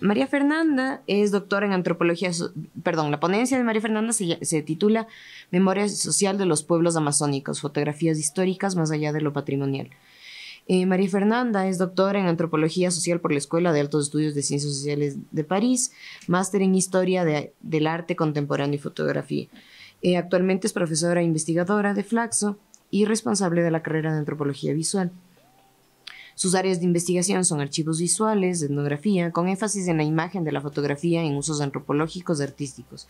María Fernanda es doctora en antropología, perdón, la ponencia de María Fernanda se, titula Memoria Social de los Pueblos Amazónicos, fotografías históricas más allá de lo patrimonial. Eh, María Fernanda es doctora en Antropología Social por la Escuela de Altos Estudios de Ciencias Sociales de París, máster en Historia del Arte Contemporáneo y Fotografía. Eh, actualmente es profesora e investigadora de Flaxo y responsable de la carrera de Antropología Visual. Sus áreas de investigación son archivos visuales, etnografía, con énfasis en la imagen de la fotografía en usos antropológicos y artísticos.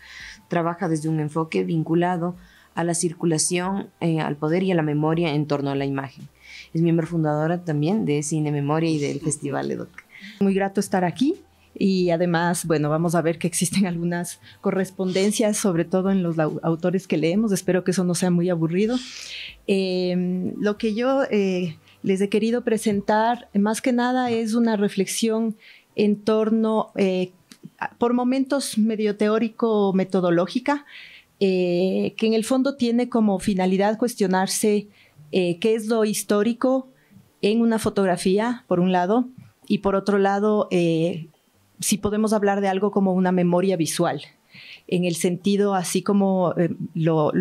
Trabaja desde un enfoque vinculado a la circulación, eh, al poder y a la memoria en torno a la imagen. Es miembro fundadora también de Cine Memoria y del Festival EDOC. Muy grato estar aquí y además, bueno, vamos a ver que existen algunas correspondencias, sobre todo en los autores que leemos. Espero que eso no sea muy aburrido. Em, lo que yo eh, les he querido presentar, más que nada es una reflexión en torno, eh, por momentos medio teórico-metodológica, eh, que en el fondo tiene como finalidad cuestionarse eh, qué es lo histórico en una fotografía, por un lado, y por otro lado, si podemos hablar de algo como una memoria visual, en el sentido, así como eh,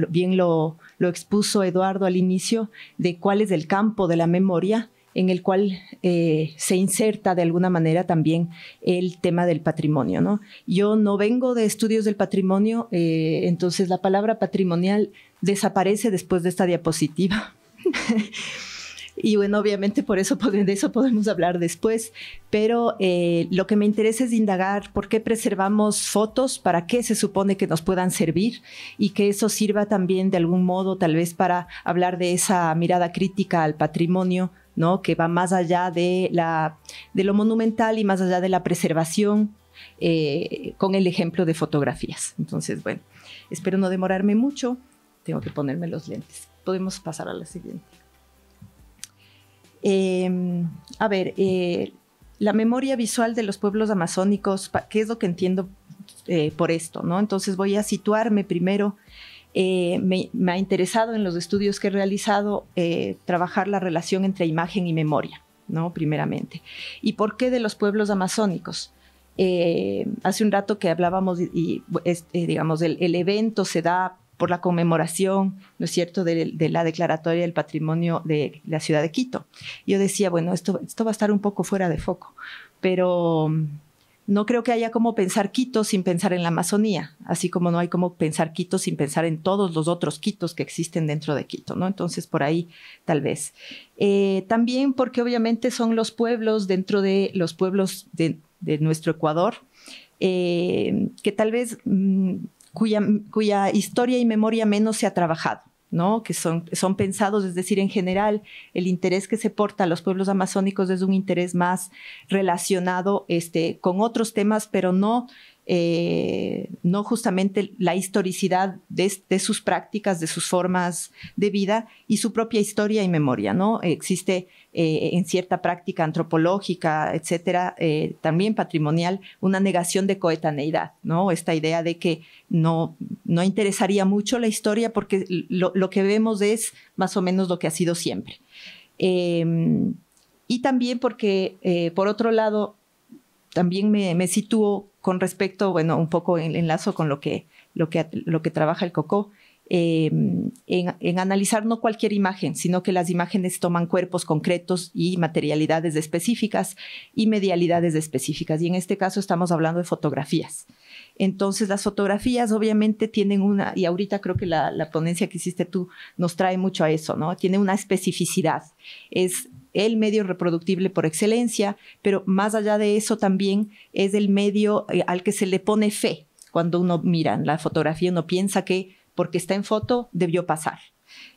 bien lo, expuso Eduardo al inicio, de cuál es el campo de la memoria en el cual eh, se inserta de alguna manera también el tema del patrimonio. ¿no? Yo no vengo de estudios del patrimonio, eh, entonces la palabra patrimonial desaparece después de esta diapositiva. Y bueno, obviamente por eso, pues, de eso podemos hablar después, pero eh, lo que me interesa es indagar por qué preservamos fotos, para qué se supone que nos puedan servir y que eso sirva también de algún modo tal vez para hablar de esa mirada crítica al patrimonio ¿no? que va más allá de, la, de lo monumental y más allá de la preservación eh, con el ejemplo de fotografías. Entonces, bueno, espero no demorarme mucho, tengo que ponerme los lentes. Podemos pasar a la siguiente. Em, a ver, eh, la memoria visual de los pueblos amazónicos, ¿qué es lo que entiendo eh, por esto? ¿no? Entonces voy a situarme primero. Eh, me, ha interesado en los estudios que he realizado trabajar la relación entre imagen y memoria, ¿no? Primeramente. ¿Y por qué de los pueblos amazónicos? hace un rato que hablábamos, y, pues, este, digamos, el, el evento se da por la conmemoración, ¿no es cierto?, de, la declaratoria del patrimonio de la ciudad de Quito. Yo decía, bueno, esto, esto va a estar un poco fuera de foco, pero mm, no creo que haya como pensar Quito sin pensar en la Amazonía, así como no hay como pensar Quito sin pensar en todos los otros Quitos que existen dentro de Quito, ¿no? Entonces, por ahí, tal vez. Eh, también porque obviamente son los pueblos dentro de los pueblos de, nuestro Ecuador, eh, que tal vez mm, cuya, historia y memoria menos se ha trabajado. ¿no? que son, son pensados, es decir, en general, el interés que se porta a los pueblos amazónicos es un interés más relacionado este, con otros temas, pero no, eh, no justamente la historicidad de, sus prácticas, de sus formas de vida y su propia historia y memoria. ¿no? Existe eh, en cierta práctica antropológica, etcétera, eh, también patrimonial, una negación de coetaneidad, ¿no? Esta idea de que no, interesaría mucho la historia porque lo, que vemos es más o menos lo que ha sido siempre. Em, y también porque, eh, por otro lado, también me, sitúo con respecto, bueno, un poco en, enlazo con lo que, lo que, lo que trabaja el Cocó, Em, en, analizar no cualquier imagen, sino que las imágenes toman cuerpos concretos y materialidades específicas y medialidades específicas. Y en este caso estamos hablando de fotografías. Entonces las fotografías obviamente tienen una, y ahorita creo que la, ponencia que hiciste tú nos trae mucho a eso, ¿no? Tiene una especificidad. Es el medio reproductible por excelencia, pero más allá de eso también es el medio eh, al que se le pone fe. Cuando uno mira la fotografía, uno piensa que porque está en foto, debió pasar.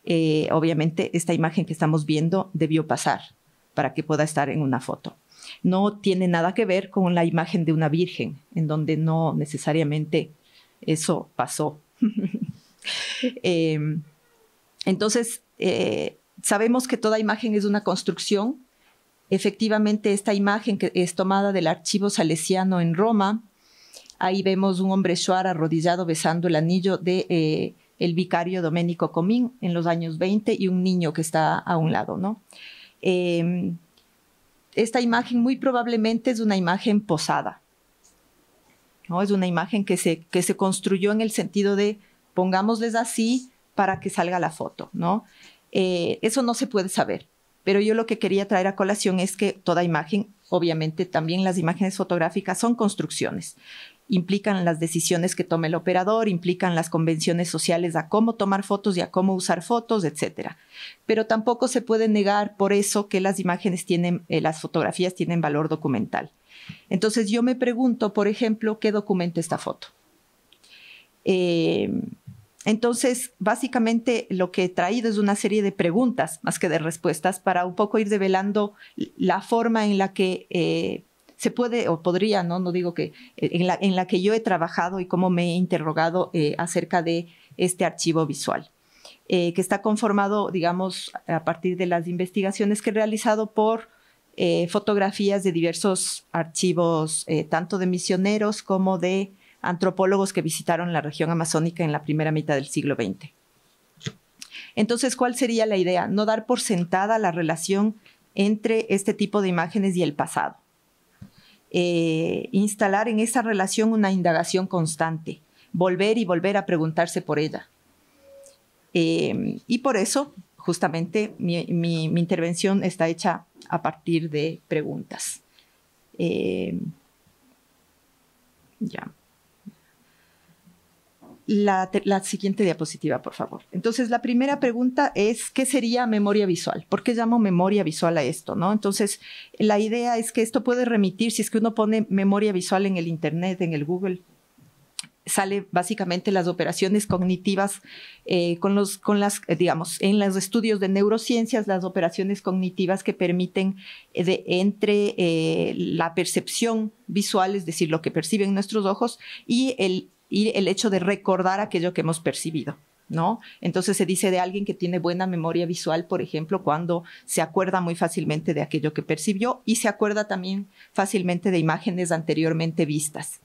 Eh, obviamente, esta imagen que estamos viendo debió pasar para que pueda estar en una foto. No tiene nada que ver con la imagen de una virgen, en donde no necesariamente eso pasó. Em, entonces, eh, sabemos que toda imagen es una construcción. Efectivamente, esta imagen que es tomada del archivo salesiano en Roma Ahí vemos un hombre shuar arrodillado besando el anillo de eh, el vicario Domenico Comín en los años 20 y un niño que está a un lado, ¿no? Em, esta imagen muy probablemente es una imagen posada, ¿no? Es una imagen que se, que se construyó en el sentido de pongámosles así para que salga la foto, ¿no? Eh, eso no se puede saber, pero yo lo que quería traer a colación es que toda imagen obviamente también las imágenes fotográficas son construcciones implican las decisiones que tome el operador, implican las convenciones sociales a cómo tomar fotos y a cómo usar fotos, etc. Pero tampoco se puede negar por eso que las imágenes tienen, eh, las fotografías tienen valor documental. Entonces yo me pregunto, por ejemplo, ¿qué documento esta foto? Em, entonces, básicamente lo que he traído es una serie de preguntas más que de respuestas para un poco ir develando la forma en la que eh, se puede o podría, no, no digo que, eh, en la, que yo he trabajado y cómo me he interrogado eh, acerca de este archivo visual. Eh, que está conformado, digamos, a partir de las investigaciones que he realizado por fotografías de diversos archivos, tanto de misioneros como de antropólogos que visitaron la región amazónica en la primera mitad del siglo XX. Entonces, ¿cuál sería la idea? No dar por sentada la relación entre este tipo de imágenes y el pasado. Eh, instalar en esa relación una indagación constante, volver y volver a preguntarse por ella. Em, y por eso, justamente, mi, intervención está hecha a partir de preguntas. Em, ya la, siguiente diapositiva, por favor. Entonces, la primera pregunta es, ¿qué sería memoria visual? ¿Por qué llamo memoria visual a esto? ¿no? Entonces, la idea es que esto puede remitir, si es que uno pone memoria visual en el Internet, en el Google, sale básicamente las operaciones cognitivas eh, con los con las eh, digamos en los estudios de neurociencias las operaciones cognitivas que permiten eh, de, entre la percepción visual es decir lo que perciben nuestros ojos y el y el hecho de recordar aquello que hemos percibido. ¿No? Entonces se dice de alguien que tiene buena memoria visual, por ejemplo, cuando se acuerda muy fácilmente de aquello que percibió y se acuerda también fácilmente de imágenes anteriormente vistas.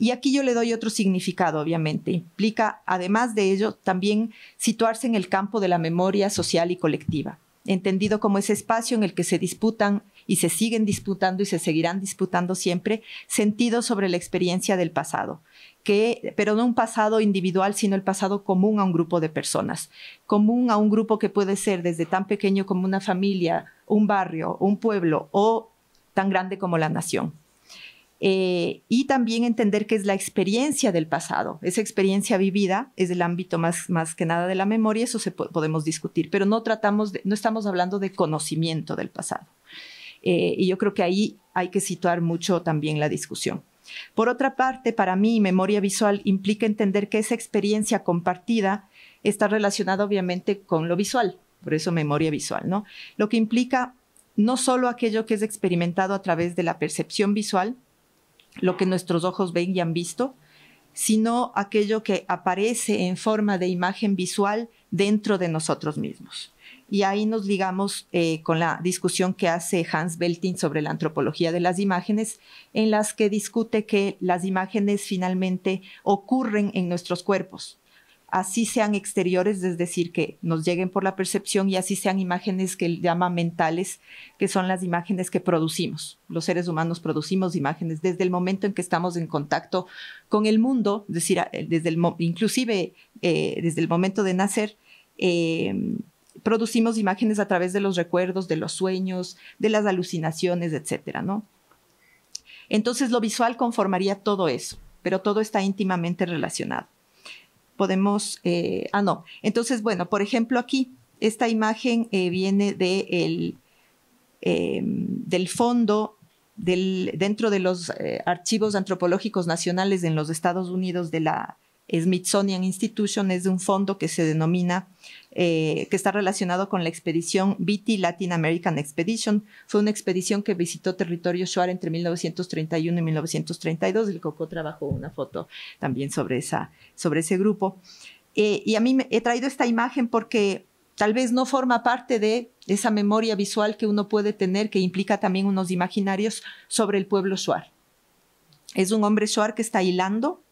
Y aquí yo le doy otro significado, obviamente. Implica, además de ello, también situarse en el campo de la memoria social y colectiva, entendido como ese espacio en el que se disputan y se siguen disputando y se seguirán disputando siempre sentidos sobre la experiencia del pasado, pero no un pasado individual, sino el pasado común a un grupo de personas, común a un grupo que puede ser desde tan pequeño como una familia, un barrio, un pueblo o tan grande como la nación. Eh, y también entender qué es la experiencia del pasado, esa experiencia vivida es el ámbito más, más que nada de la memoria, eso se podemos discutir, pero no, tratamos no estamos hablando de conocimiento del pasado. Eh, y yo creo que ahí hay que situar mucho también la discusión. Por otra parte, para mí, memoria visual implica entender que esa experiencia compartida está relacionada obviamente con lo visual, por eso memoria visual, ¿no? Lo que implica no solo aquello que es experimentado a través de la percepción visual, lo que nuestros ojos ven y han visto, sino aquello que aparece en forma de imagen visual dentro de nosotros mismos. Y ahí nos ligamos eh, con la discusión que hace Hans Belting sobre la antropología de las imágenes, en las que discute que las imágenes finalmente ocurren en nuestros cuerpos, así sean exteriores, es decir, que nos lleguen por la percepción y así sean imágenes que él llama mentales, que son las imágenes que producimos. Los seres humanos producimos imágenes desde el momento en que estamos en contacto con el mundo, es decir, desde el, inclusive eh, desde el momento de nacer. Eh, producimos imágenes a través de los recuerdos, de los sueños, de las alucinaciones, etcétera, ¿no? Entonces lo visual conformaría todo eso, pero todo está íntimamente relacionado. Podemos, eh, ah, no. Entonces, bueno, por ejemplo, aquí, esta imagen eh, viene de em, del fondo del, dentro de los eh, archivos antropológicos nacionales en los Estados Unidos de la Smithsonian Institution, es de un fondo que se denomina eh, que está relacionado con la expedición BT Latin American Expedition. Fue una expedición que visitó territorio suar entre 1931 y 1932. El Coco trabajó una foto también sobre, esa, sobre ese grupo. Eh, y a mí me, he traído esta imagen porque tal vez no forma parte de esa memoria visual que uno puede tener, que implica también unos imaginarios sobre el pueblo suar Es un hombre suar que está hilando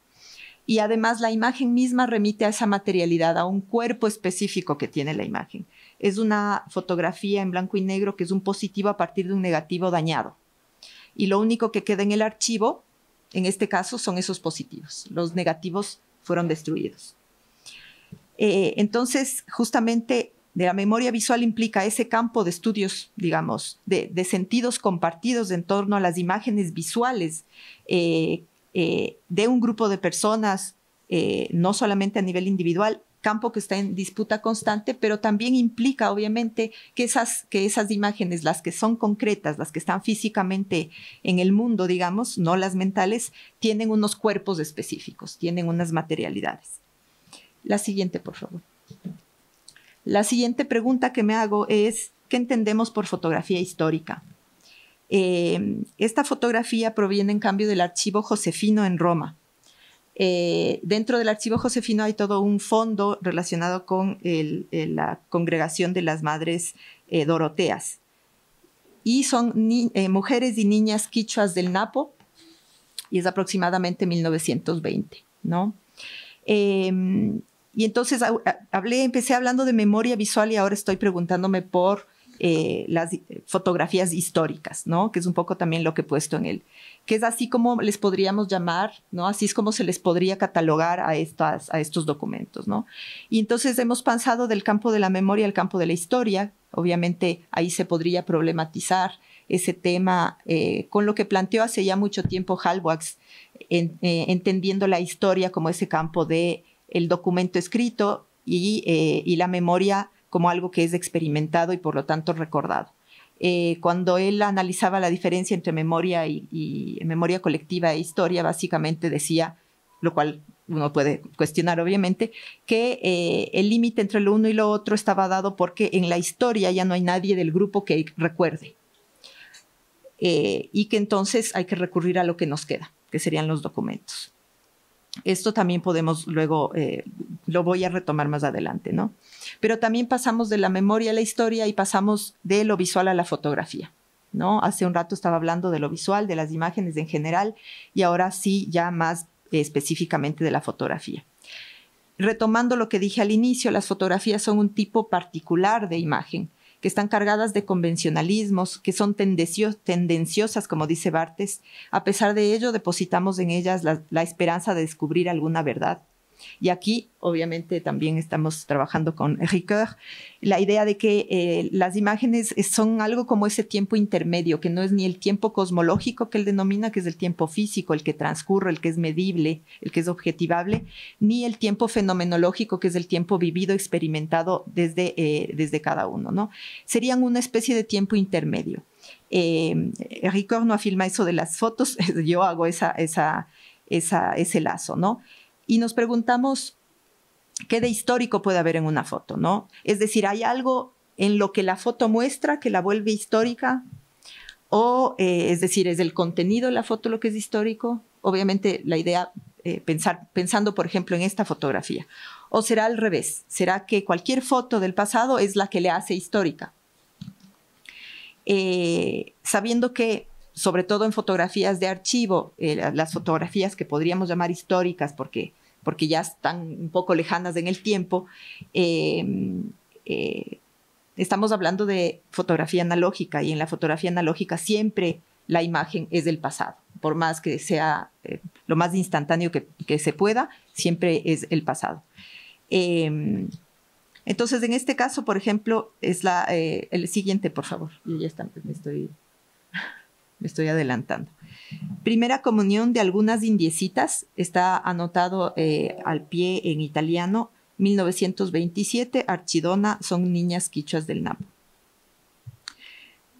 y además la imagen misma remite a esa materialidad, a un cuerpo específico que tiene la imagen. Es una fotografía en blanco y negro que es un positivo a partir de un negativo dañado. Y lo único que queda en el archivo, en este caso, son esos positivos. Los negativos fueron destruidos. Eh, entonces, justamente la memoria visual implica ese campo de estudios, digamos, de, sentidos compartidos en torno a las imágenes visuales eh, eh, de un grupo de personas, eh, no solamente a nivel individual, campo que está en disputa constante, pero también implica, obviamente, que esas, que esas imágenes, las que son concretas, las que están físicamente en el mundo, digamos, no las mentales, tienen unos cuerpos específicos, tienen unas materialidades. La siguiente, por favor. La siguiente pregunta que me hago es, ¿qué entendemos por fotografía histórica? Em, esta fotografía proviene en cambio del archivo Josefino en Roma. Eh, dentro del archivo Josefino hay todo un fondo relacionado con la congregación de las madres eh, doroteas. Y son eh, mujeres y niñas quichuas del Napo, y es aproximadamente 1920, ¿no? Em, y entonces empecé hablando de memoria visual y ahora estoy preguntándome por eh, las eh, fotografías históricas, ¿no? Que es un poco también lo que he puesto en él, que es así como les podríamos llamar, ¿no? Así es como se les podría catalogar a, estas, a estos documentos, ¿no? Y entonces hemos pasado del campo de la memoria al campo de la historia, obviamente ahí se podría problematizar ese tema eh, con lo que planteó hace ya mucho tiempo Halbwachs, entendiendo la historia como ese campo de el documento escrito y la memoria como algo que es experimentado y por lo tanto recordado. Eh, cuando él analizaba la diferencia entre memoria y, memoria colectiva e historia, básicamente decía, lo cual uno puede cuestionar obviamente, que eh, el límite entre lo uno y lo otro estaba dado porque en la historia ya no hay nadie del grupo que recuerde eh, y que entonces hay que recurrir a lo que nos queda, que serían los documentos. Esto también podemos luego, eh, lo voy a retomar más adelante, ¿no? Pero también pasamos de la memoria a la historia y pasamos de lo visual a la fotografía, ¿no? Hace un rato estaba hablando de lo visual, de las imágenes en general y ahora sí ya más específicamente de la fotografía. Retomando lo que dije al inicio, las fotografías son un tipo particular de imagen que están cargadas de convencionalismos, que son tendenciosas, como dice Bartes. A pesar de ello, depositamos en ellas la esperanza de descubrir alguna verdad. Y aquí, obviamente, también estamos trabajando con Ricoeur, la idea de que eh, las imágenes eh, son algo como ese tiempo intermedio, que no es ni el tiempo cosmológico que él denomina, que es el tiempo físico, el que transcurre, el que es medible, el que es objetivable, ni el tiempo fenomenológico, que es el tiempo vivido, experimentado desde, eh, desde cada uno. ¿no? Serían una especie de tiempo intermedio. Eh, Ricoeur no afirma eso de las fotos, yo hago esa, ese lazo, ¿no? y nos preguntamos qué de histórico puede haber en una foto, ¿no? Es decir, ¿hay algo en lo que la foto muestra que la vuelve histórica? O, eh, es decir, ¿es el contenido de la foto lo que es histórico? Obviamente, la idea, eh, pensar, pensando, por ejemplo, en esta fotografía. ¿O será al revés? ¿Será que cualquier foto del pasado es la que le hace histórica? Eh, sabiendo que sobre todo en fotografías de archivo, las fotografías que podríamos llamar históricas, porque porque ya están un poco lejanas en el tiempo, eh, eh, estamos hablando de fotografía analógica y en la fotografía analógica siempre la imagen es del pasado, por más que sea eh, lo más instantáneo que, se pueda, siempre es el pasado. Em, entonces, en este caso, por ejemplo, es la, el siguiente, por favor. Yo ya está, me estoy me estoy adelantando. Primera comunión de algunas indiecitas, está anotado eh, al pie en italiano, 1927, Archidona, son niñas quichas del Napo.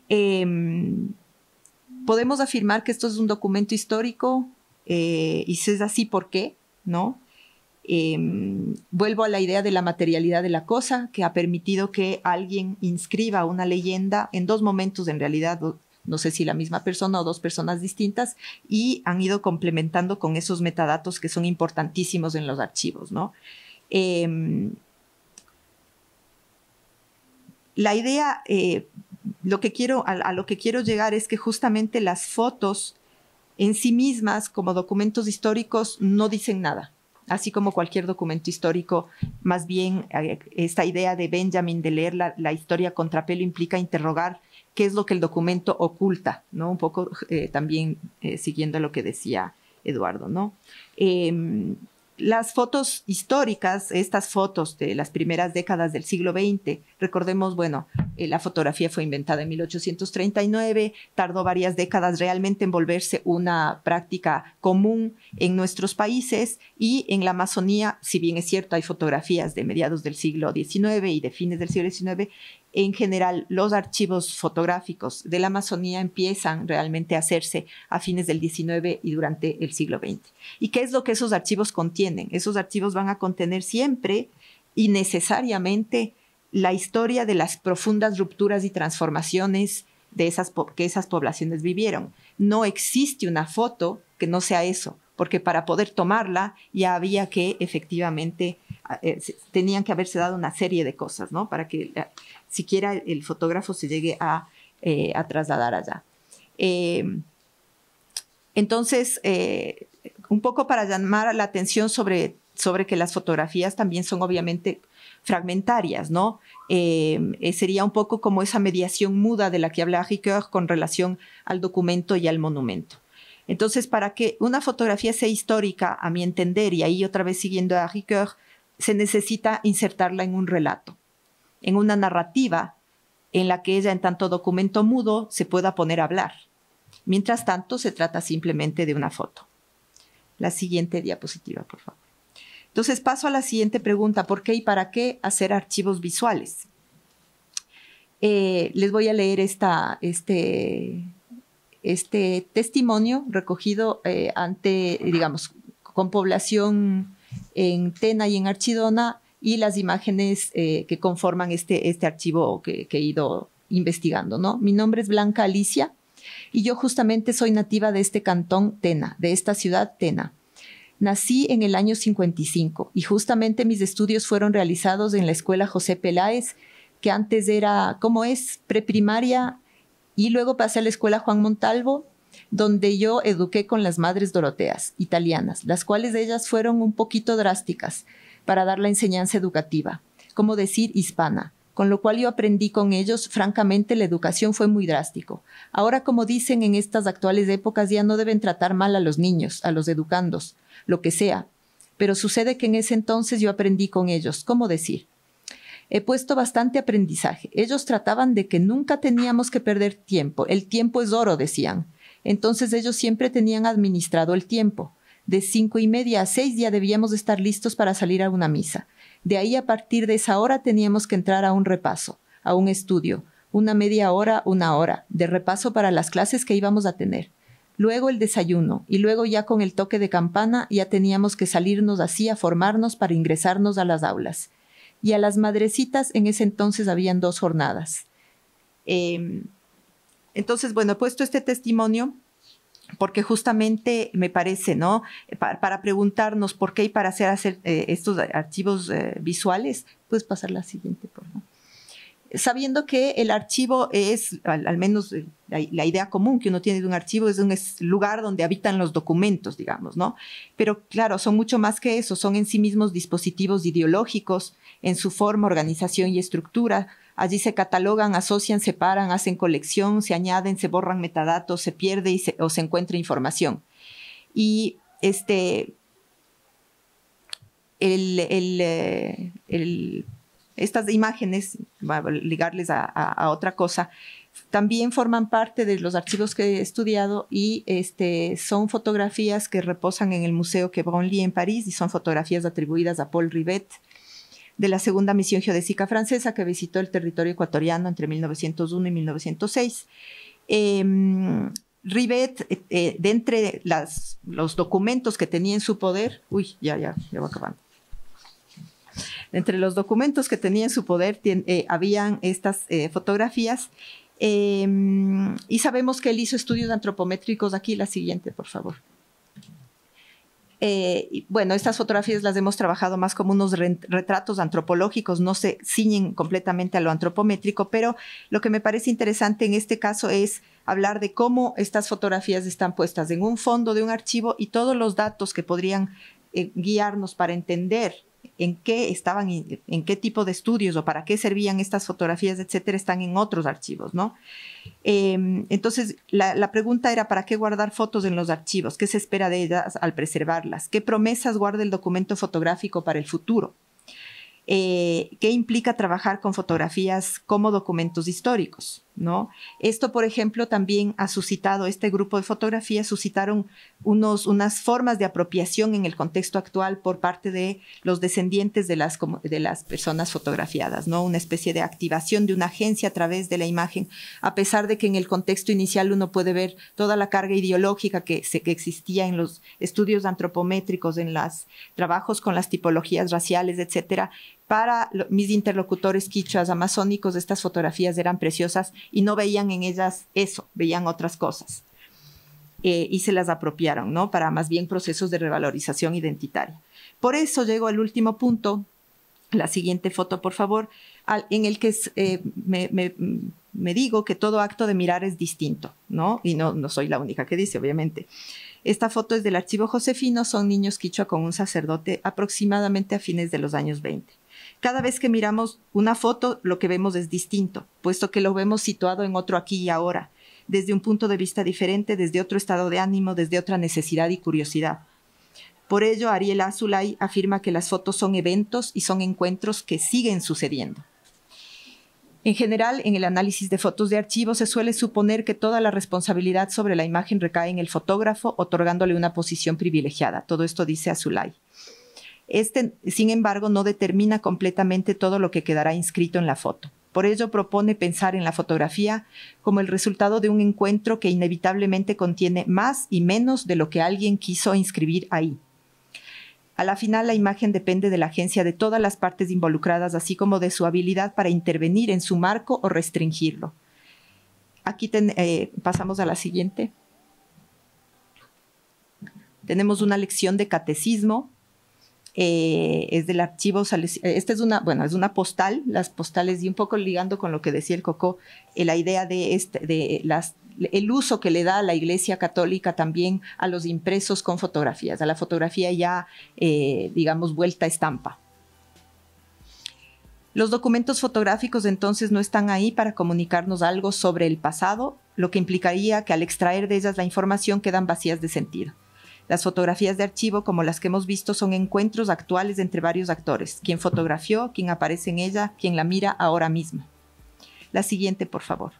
Em, podemos afirmar que esto es un documento histórico, eh, y si es así, ¿por qué? ¿No? Em, vuelvo a la idea de la materialidad de la cosa, que ha permitido que alguien inscriba una leyenda en dos momentos, en realidad, no sé si la misma persona o dos personas distintas, y han ido complementando con esos metadatos que son importantísimos en los archivos, em, la idea, eh, lo que quiero, a, lo que quiero llegar es que justamente las fotos en sí mismas como documentos históricos no dicen nada. Así como cualquier documento histórico, más bien eh, esta idea de Benjamin de leer la, la historia contra pelo implica interrogar qué es lo que el documento oculta, ¿no? Un poco eh, también eh, siguiendo lo que decía Eduardo, ¿no? Em, las fotos históricas, estas fotos de las primeras décadas del siglo XX, recordemos, bueno, eh, la fotografía fue inventada en 1839, tardó varias décadas realmente en volverse una práctica común en nuestros países y en la Amazonía, si bien es cierto, hay fotografías de mediados del siglo XIX y de fines del siglo XIX, en general los archivos fotográficos de la Amazonía empiezan realmente a hacerse a fines del XIX y durante el siglo XX. ¿Y qué es lo que esos archivos contienen? Esos archivos van a contener siempre y necesariamente la historia de las profundas rupturas y transformaciones de que esas poblaciones vivieron. No existe una foto que no sea eso, porque para poder tomarla ya había que efectivamente eh, tenían que haberse dado una serie de cosas, ¿no? Para que eh, siquiera el fotógrafo se llegue a, eh, trasladar allá. Em, entonces, un poco para llamar la atención sobre, sobre que las fotografías también son obviamente fragmentarias, ¿no? Em, sería un poco como esa mediación muda de la que habla Ricoeur con relación al documento y al monumento. Entonces, para que una fotografía sea histórica, a mi entender, y ahí otra vez siguiendo a Ricoeur, se necesita insertarla en un relato, en una narrativa en la que ella en tanto documento mudo se pueda poner a hablar. Mientras tanto, se trata simplemente de una foto. La siguiente diapositiva, por favor. Entonces paso a la siguiente pregunta, ¿por qué y para qué hacer archivos visuales? Eh, les voy a leer esta, este, este testimonio recogido eh, ante, digamos, con población en Tena y en Archidona y las imágenes eh, que conforman este, este archivo que, he ido investigando, ¿no? Mi nombre es Blanca Alicia y yo justamente soy nativa de este cantón Tena, de esta ciudad Tena. Nací en el año 55 y justamente mis estudios fueron realizados en la escuela José Peláez, que antes era, ¿cómo es?, preprimaria y luego pasé a la escuela Juan Montalvo donde yo eduqué con las madres doroteas italianas, las cuales de ellas fueron un poquito drásticas para dar la enseñanza educativa, como decir hispana, con lo cual yo aprendí con ellos, francamente la educación fue muy drástico. Ahora, como dicen en estas actuales épocas, ya no deben tratar mal a los niños, a los educandos, lo que sea. Pero sucede que en ese entonces yo aprendí con ellos, ¿cómo decir? He puesto bastante aprendizaje. Ellos trataban de que nunca teníamos que perder tiempo. El tiempo es oro, decían. Entonces ellos siempre tenían administrado el tiempo. De cinco y media a seis ya debíamos estar listos para salir a una misa. De ahí a partir de esa hora teníamos que entrar a un repaso, a un estudio, una media hora, una hora, de repaso para las clases que íbamos a tener. Luego el desayuno, y luego ya con el toque de campana ya teníamos que salirnos así a formarnos para ingresarnos a las aulas. Y a las madrecitas en ese entonces habían dos jornadas. Eh, entonces, bueno, he puesto este testimonio porque justamente me parece, ¿no? Eh, para, preguntarnos por qué y para hacer, eh, estos archivos eh, visuales, puedes pasar la siguiente, por Sabiendo que el archivo es, al, menos la, idea común que uno tiene de un archivo, es un lugar donde habitan los documentos, digamos, ¿no? Pero claro, son mucho más que eso, son en sí mismos dispositivos ideológicos, en su forma, organización y estructura, Allí se catalogan, asocian, separan, hacen colección, se añaden, se borran metadatos, se pierde o se encuentra información. Y este, el, eh, estas imágenes, a ligarles a, otra cosa, también forman parte de los archivos que he estudiado y este, son fotografías que reposan en el Museo Lee en París y son fotografías atribuidas a Paul Rivet de la segunda misión geodésica francesa que visitó el territorio ecuatoriano entre 1901 y 1906. Em, Rivet, eh, eh, de entre las, los documentos que tenía en su poder, uy, ya, ya, ya va acabando. Entre los documentos que tenía en su poder eh, habían estas fotografías em, y sabemos que él hizo estudios antropométricos. Aquí la siguiente, por favor. Eh, bueno, estas fotografías las hemos trabajado más como unos retratos antropológicos, no se ciñen completamente a lo antropométrico, pero lo que me parece interesante en este caso es hablar de cómo estas fotografías están puestas en un fondo de un archivo y todos los datos que podrían eh, guiarnos para entender en qué estaban, en qué tipo de estudios o para qué servían estas fotografías, etcétera, están en otros archivos, ¿no? Em, entonces, la, pregunta era, ¿para qué guardar fotos en los archivos? ¿Qué se espera de ellas al preservarlas? ¿Qué promesas guarda el documento fotográfico para el futuro? Eh, qué implica trabajar con fotografías como documentos históricos, ¿no? Esto, por ejemplo, también ha suscitado, este grupo de fotografías suscitaron unos, unas formas de apropiación en el contexto actual por parte de los descendientes de las, de las personas fotografiadas, ¿no? Una especie de activación de una agencia a través de la imagen, a pesar de que en el contexto inicial uno puede ver toda la carga ideológica que, que existía en los estudios antropométricos, en los trabajos con las tipologías raciales, etcétera, para mis interlocutores quichuas amazónicos estas fotografías eran preciosas y no veían en ellas eso, veían otras cosas. Eh, y se las apropiaron, ¿no? Para más bien procesos de revalorización identitaria. Por eso llego al último punto, la siguiente foto, por favor, en el que eh, mm, me, digo que todo acto de mirar es distinto, ¿no? Y no, no soy la única que dice, obviamente. Esta foto es del archivo Josefino, son niños quichua con un sacerdote aproximadamente a fines de los años 20. Cada vez que miramos una foto, lo que vemos es distinto, puesto que lo vemos situado en otro aquí y ahora, desde un punto de vista diferente, desde otro estado de ánimo, desde otra necesidad y curiosidad. Por ello, Ariel Azulay afirma que las fotos son eventos y son encuentros que siguen sucediendo. En general, en el análisis de fotos de archivo se suele suponer que toda la responsabilidad sobre la imagen recae en el fotógrafo, otorgándole una posición privilegiada. Todo esto dice Azulay. Este, sin embargo, no determina completamente todo lo que quedará inscrito en la foto. Por ello propone pensar en la fotografía como el resultado de un encuentro que inevitablemente contiene más y menos de lo que alguien quiso inscribir ahí. A la final, la imagen depende de la agencia de todas las partes involucradas, así como de su habilidad para intervenir en su marco o restringirlo. Aquí eh, pasamos a la siguiente. Tenemos una lección de catecismo eh, es del archivo eh, Esta es una, bueno, es una postal, las postales, y un poco ligando con lo que decía el Coco, eh, la idea de, este, el uso que le da la Iglesia Católica también a los impresos con fotografías, a la fotografía ya, digamos, vuelta a estampa. Los documentos fotográficos entonces no están ahí para comunicarnos algo sobre el pasado, lo que implicaría que al extraer de ellas la información quedan vacías de sentido. Las fotografías de archivo, como las que hemos visto, son encuentros actuales entre varios actores, quien fotografió, quien aparece en ella, quien la mira ahora mismo. La siguiente, por favor.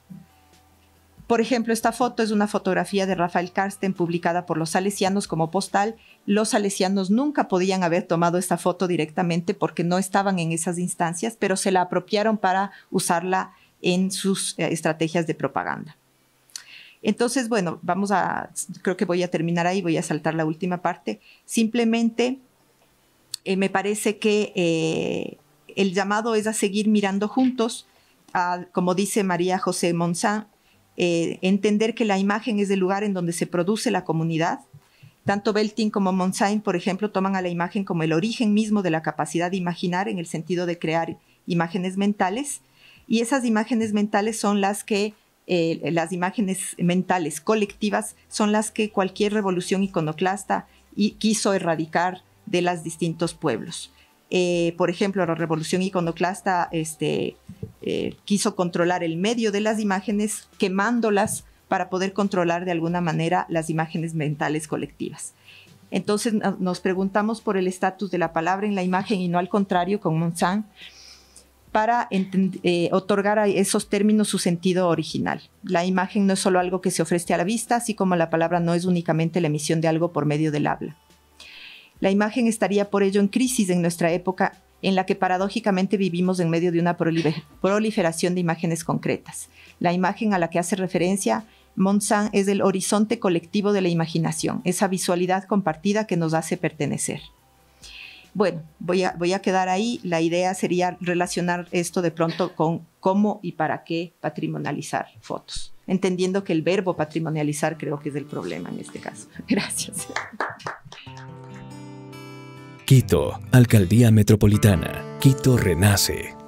Por ejemplo, esta foto es una fotografía de Rafael Karsten publicada por los salesianos como postal. Los salesianos nunca podían haber tomado esta foto directamente porque no estaban en esas instancias, pero se la apropiaron para usarla en sus eh, estrategias de propaganda. Entonces, bueno, vamos a, creo que voy a terminar ahí, voy a saltar la última parte. Simplemente eh, me parece que eh, el llamado es a seguir mirando juntos, como dice María José Monzán, eh, entender que la imagen es el lugar en donde se produce la comunidad. Tanto Belting como Monsain, por ejemplo, toman a la imagen como el origen mismo de la capacidad de imaginar en el sentido de crear imágenes mentales. Y esas imágenes mentales son las que eh, las imágenes mentales colectivas son las que cualquier revolución iconoclasta quiso erradicar de los distintos pueblos. Eh, por ejemplo, la revolución iconoclasta este, eh, quiso controlar el medio de las imágenes quemándolas para poder controlar de alguna manera las imágenes mentales colectivas. Entonces nos preguntamos por el estatus de la palabra en la imagen y no al contrario con Monsanto para eh, otorgar a esos términos su sentido original. La imagen no es solo algo que se ofrece a la vista, así como la palabra no es únicamente la emisión de algo por medio del habla. La imagen estaría por ello en crisis en nuestra época, en la que paradójicamente vivimos en medio de una proliferación de imágenes concretas. La imagen a la que hace referencia Monsant es el horizonte colectivo de la imaginación, esa visualidad compartida que nos hace pertenecer. Bueno, voy a, voy a quedar ahí. La idea sería relacionar esto de pronto con cómo y para qué patrimonializar fotos, entendiendo que el verbo patrimonializar creo que es el problema en este caso. Gracias. Quito, Alcaldía Metropolitana. Quito renace.